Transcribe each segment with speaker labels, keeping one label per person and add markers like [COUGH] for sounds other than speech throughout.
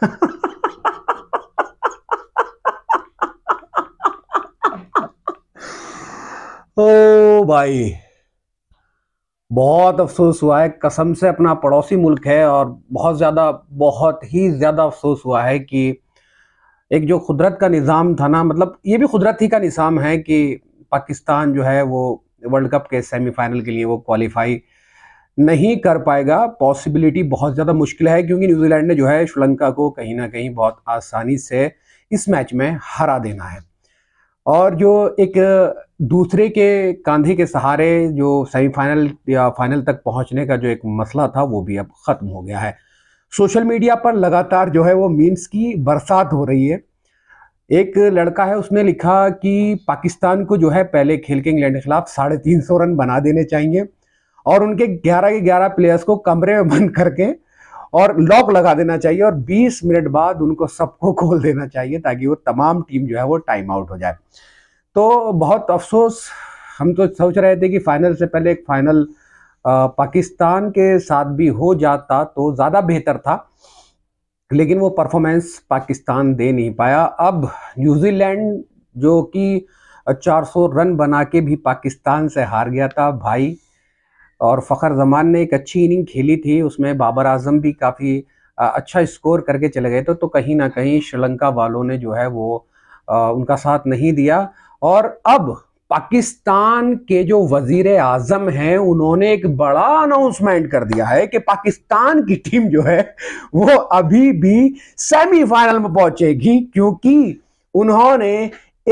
Speaker 1: [LAUGHS] ओ भाई बहुत अफसोस हुआ है कसम से अपना पड़ोसी मुल्क है और बहुत ज़्यादा बहुत ही ज़्यादा अफसोस हुआ है कि एक जो कुदरत का निज़ाम था ना मतलब ये भी कुदरत ही का निज़ाम है कि पाकिस्तान जो है वो वर्ल्ड कप के सेमीफाइनल के लिए वो क्वालिफाई नहीं कर पाएगा पॉसिबिलिटी बहुत ज़्यादा मुश्किल है क्योंकि न्यूजीलैंड ने जो है श्रीलंका को कहीं ना कहीं बहुत आसानी से इस मैच में हरा देना है और जो एक दूसरे के कांधे के सहारे जो सेमीफाइनल या फाइनल तक पहुंचने का जो एक मसला था वो भी अब ख़त्म हो गया है सोशल मीडिया पर लगातार जो है वो मीम्स की बरसात हो रही है एक लड़का है उसने लिखा कि पाकिस्तान को जो है पहले खेल के इंग्लैंड के खिलाफ साढ़े तीन सौ रन बना देने चाहिए और उनके 11 के 11 प्लेयर्स को कमरे में बंद करके और लॉक लगा देना चाहिए और 20 मिनट बाद उनको सबको खोल देना चाहिए ताकि वो तमाम टीम जो है वो टाइम आउट हो जाए तो बहुत अफसोस हम तो सोच रहे थे कि फाइनल से पहले एक फाइनल पाकिस्तान के साथ भी हो जाता तो ज़्यादा बेहतर था लेकिन वो परफॉर्मेंस पाकिस्तान दे नहीं पाया अब न्यूजीलैंड जो कि 400 रन बना के भी पाकिस्तान से हार गया था भाई और फ़खर जमान ने एक अच्छी इनिंग खेली थी उसमें बाबर आजम भी काफ़ी अच्छा स्कोर करके चले गए थे तो कहीं ना कहीं श्रीलंका वालों ने जो है वो आ, उनका साथ नहीं दिया और अब पाकिस्तान के जो वजीर आजम हैं उन्होंने एक बड़ा अनाउंसमेंट कर दिया है कि पाकिस्तान की टीम जो है वो अभी भी सेमीफाइनल में पहुंचेगी क्योंकि उन्होंने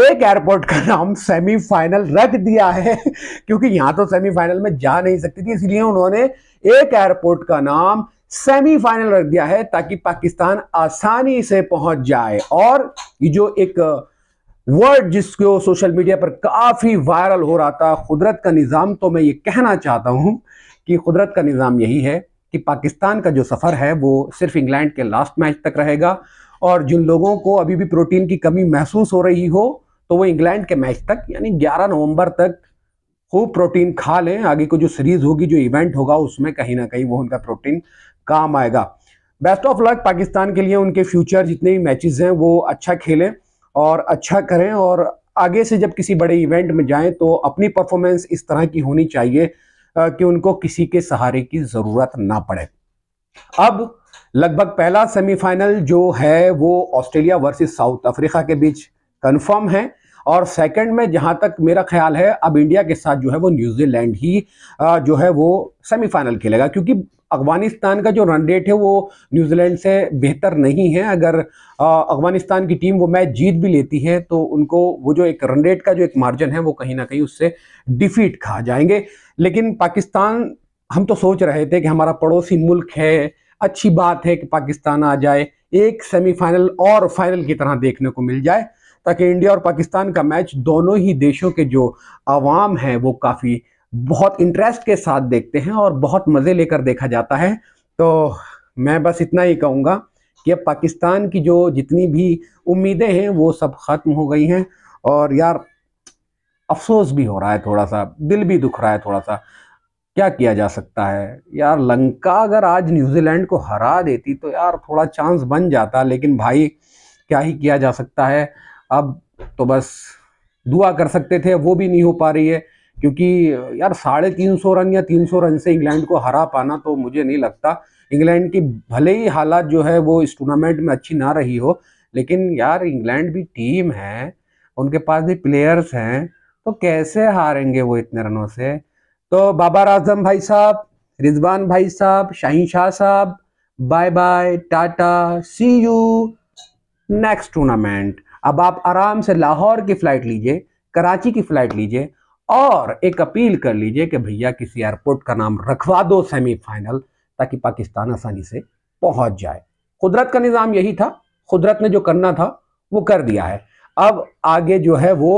Speaker 1: एक एयरपोर्ट का नाम सेमीफाइनल रख दिया है क्योंकि यहां तो सेमीफाइनल में जा नहीं सकती थी इसलिए उन्होंने एक एयरपोर्ट का नाम सेमीफाइनल रख दिया है ताकि पाकिस्तान आसानी से पहुंच जाए और ये जो एक वर्ड जिसको सोशल मीडिया पर काफी वायरल हो रहा था कुदरत का निज़ाम तो मैं ये कहना चाहता हूं कि कुदरत का निज़ाम यही है कि पाकिस्तान का जो सफ़र है वो सिर्फ इंग्लैंड के लास्ट मैच तक रहेगा और जिन लोगों को अभी भी प्रोटीन की कमी महसूस हो रही हो तो वो इंग्लैंड के मैच तक यानी 11 नवंबर तक खूब प्रोटीन खा लें आगे को जो सीरीज होगी जो इवेंट होगा उसमें कहीं ना कहीं वो उनका प्रोटीन काम आएगा बेस्ट ऑफ लक पाकिस्तान के लिए उनके फ्यूचर जितने भी मैचेस हैं वो अच्छा खेलें और अच्छा करें और आगे से जब किसी बड़े इवेंट में जाएं तो अपनी परफॉर्मेंस इस तरह की होनी चाहिए कि उनको किसी के सहारे की ज़रूरत ना पड़े अब लगभग पहला सेमीफाइनल जो है वो ऑस्ट्रेलिया वर्सेस साउथ अफ्रीका के बीच कन्फर्म है और सेकंड में जहां तक मेरा ख्याल है अब इंडिया के साथ जो है वो न्यूजीलैंड ही जो है वो सेमीफाइनल खेलेगा क्योंकि अफगानिस्तान का जो रन रेट है वो न्यूजीलैंड से बेहतर नहीं है अगर अफगानिस्तान की टीम वो मैच जीत भी लेती है तो उनको वो जो एक रन रेट का जो एक मार्जिन है वो कहीं ना कहीं उससे डिफीट खा जाएंगे लेकिन पाकिस्तान हम तो सोच रहे थे कि हमारा पड़ोसी मुल्क है अच्छी बात है कि पाकिस्तान आ जाए एक सेमीफाइनल और फाइनल की तरह देखने को मिल जाए ताकि इंडिया और पाकिस्तान का मैच दोनों ही देशों के जो आवाम हैं वो काफ़ी बहुत इंटरेस्ट के साथ देखते हैं और बहुत मज़े लेकर देखा जाता है तो मैं बस इतना ही कहूँगा कि अब पाकिस्तान की जो जितनी भी उम्मीदें हैं वो सब ख़त्म हो गई हैं और यार अफसोस भी हो रहा है थोड़ा सा दिल भी दुख रहा है थोड़ा सा क्या किया जा सकता है यार लंका अगर आज न्यूजीलैंड को हरा देती तो यार थोड़ा चांस बन जाता लेकिन भाई क्या ही किया जा सकता है अब तो बस दुआ कर सकते थे वो भी नहीं हो पा रही है क्योंकि यार साढ़े तीन सौ रन या तीन सौ रन से इंग्लैंड को हरा पाना तो मुझे नहीं लगता इंग्लैंड की भले ही हालात जो है वो इस टूर्नामेंट में अच्छी ना रही हो लेकिन यार इंग्लैंड भी टीम है उनके पास भी प्लेयर्स हैं तो कैसे हारेंगे वो इतने रनों से तो बाबर आजम भाई साहब रिजवान भाई साहब शाहिन शाह साहब bye bye tata see you next tournament अब आप आराम से लाहौर की फ़्लाइट लीजिए कराची की फ़्लाइट लीजिए और एक अपील कर लीजिए कि भैया किसी एयरपोर्ट का नाम रखवा दो सेमीफाइनल ताकि पाकिस्तान आसानी से पहुंच जाए कुदरत का निज़ाम यही था कुदरत ने जो करना था वो कर दिया है अब आगे जो है वो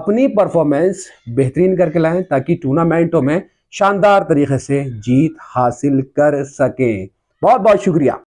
Speaker 1: अपनी परफॉर्मेंस बेहतरीन करके लाएं ताकि टूर्नामेंटों में शानदार तरीके से जीत हासिल कर सकें बहुत बहुत शुक्रिया